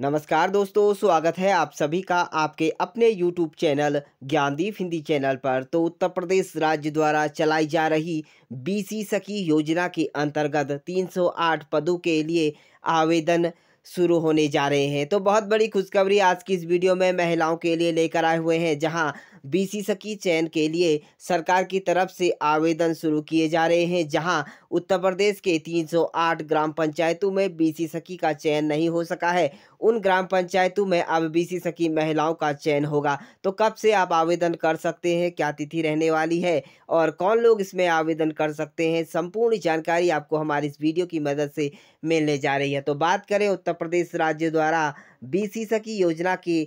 नमस्कार दोस्तों स्वागत है आप सभी का आपके अपने YouTube channel Gyandeep Hindi channel पर तो उत्तर प्रदेश राज्य द्वारा चलाई जा रही बीसी सखी योजना के अंतर्गत 308 पदों के लिए आवेदन शुरू होने जा रहे हैं तो बहुत बड़ी खुशखबरी आज की इस वीडियो में महिलाओं के लिए लेकर आए हुए हैं जहां बीसी सकी चयन के लिए सरकार की तरफ से आवेदन शुरू किए जा रहे हैं जहां उत्तर प्रदेश के 308 ग्राम पंचायतों में बीसी सकी का चयन नहीं हो सका है उन ग्राम पंचायतों में अब बीसी सकी महिलाओं का चयन होगा तो कब से आप आवेदन कर सकते हैं क्या तिथि रहने वाली है और कौन लोग इसमें आवेदन कर सकते हैं संपूर्ण जानकारी आपको हमारी इस वीडियो की मदद से मिलने जा रही है तो बात करें उत्तर प्रदेश राज्य द्वारा बी सकी योजना की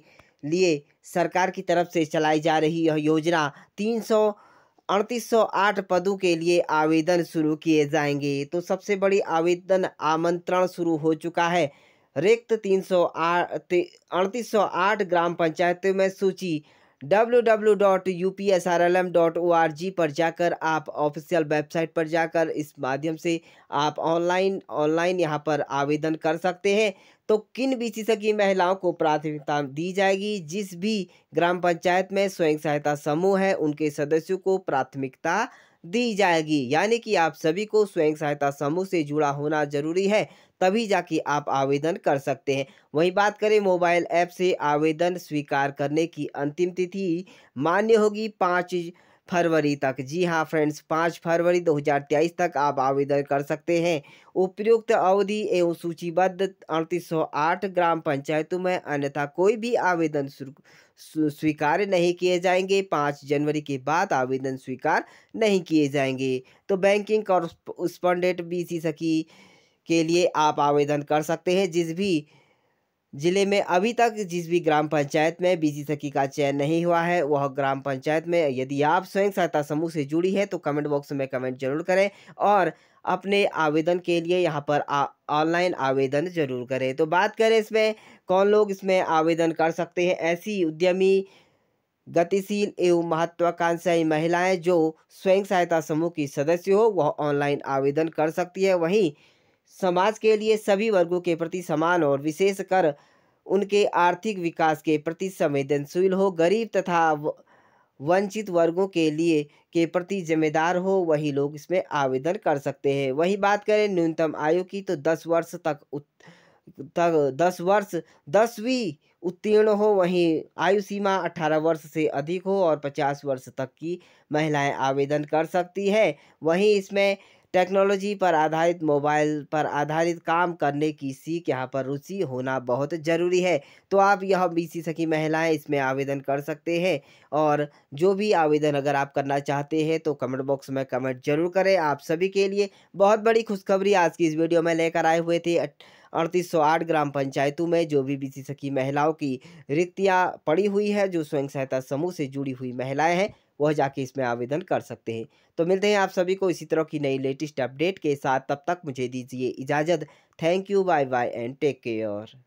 लिए सरकार की तरफ से चलाई जा रही यह योजना तीन सौ अड़तीस सौ आठ पदों के लिए आवेदन शुरू किए जाएंगे तो सबसे बड़ी आवेदन आमंत्रण शुरू हो चुका है रिक्त तीन सौ आठ ग्राम पंचायतों में सूची www.upsrlm.org पर जाकर आप ऑफिशियल वेबसाइट पर जाकर इस माध्यम से आप ऑनलाइन ऑनलाइन यहां पर आवेदन कर सकते हैं तो किन विशेषज्ञ महिलाओं को प्राथमिकता दी जाएगी जिस भी ग्राम पंचायत में स्वयं सहायता समूह है उनके सदस्यों को प्राथमिकता दी जाएगी यानी कि आप सभी को स्वयं सहायता समूह से जुड़ा होना जरूरी है तभी जाके आप आवेदन कर सकते हैं वहीं बात करें मोबाइल ऐप से आवेदन स्वीकार करने की अंतिम तिथि मान्य होगी पाँच फरवरी तक जी हाँ फ्रेंड्स पाँच फरवरी 2023 तक आप आवेदन कर सकते हैं उपयुक्त अवधि एवं सूचीबद्ध अड़तीस ग्राम पंचायतों में अन्यथा कोई भी आवेदन स्वीकार नहीं किए जाएंगे पाँच जनवरी के बाद आवेदन स्वीकार नहीं किए जाएंगे तो बैंकिंग कॉरस्पॉन्डेंट बी सी सखी के लिए आप आवेदन कर सकते हैं जिस भी जिले में अभी तक जिस भी ग्राम पंचायत में बीसी सखी का चयन नहीं हुआ है वह ग्राम पंचायत में यदि आप स्वयं सहायता समूह से जुड़ी है तो कमेंट बॉक्स में कमेंट जरूर करें और अपने आवेदन के लिए यहाँ पर ऑनलाइन आवेदन जरूर करें तो बात करें इसमें कौन लोग इसमें आवेदन कर सकते हैं ऐसी उद्यमी गतिशील एवं महत्वाकांक्षाई महिलाएं जो स्वयं सहायता समूह की सदस्य हो वह ऑनलाइन आवेदन कर सकती है वहीं समाज के लिए सभी वर्गों के प्रति समान और विशेषकर उनके आर्थिक विकास के प्रति संवेदनशील हो गरीब तथा वंचित वर्गों के लिए के प्रति जिम्मेदार हो वही लोग इसमें आवेदन कर सकते हैं वही बात करें न्यूनतम आयु की तो दस वर्ष तक उत, तक दस वर्ष दसवीं उत्तीर्ण हो वहीं आयु सीमा अठारह वर्ष से अधिक हो और पचास वर्ष तक की महिलाएं आवेदन कर सकती है वहीं इसमें टेक्नोलॉजी पर आधारित मोबाइल पर आधारित काम करने की सीख यहाँ पर रुचि होना बहुत ज़रूरी है तो आप यह बीसी सखी महिलाएं इसमें आवेदन कर सकते हैं और जो भी आवेदन अगर आप करना चाहते हैं तो कमेंट बॉक्स में कमेंट जरूर करें आप सभी के लिए बहुत बड़ी खुशखबरी आज की इस वीडियो में लेकर आए हुए थे अड़तीस ग्राम पंचायतों में जो भी बीसी सखी महिलाओं की रिक्तियाँ पड़ी हुई है जो स्वयं सहायता समूह से जुड़ी हुई महिलाएँ हैं वह जाके इसमें आवेदन कर सकते हैं तो मिलते हैं आप सभी को इसी तरह की नई लेटेस्ट अपडेट के साथ तब तक मुझे दीजिए इजाज़त thank you bye bye and take care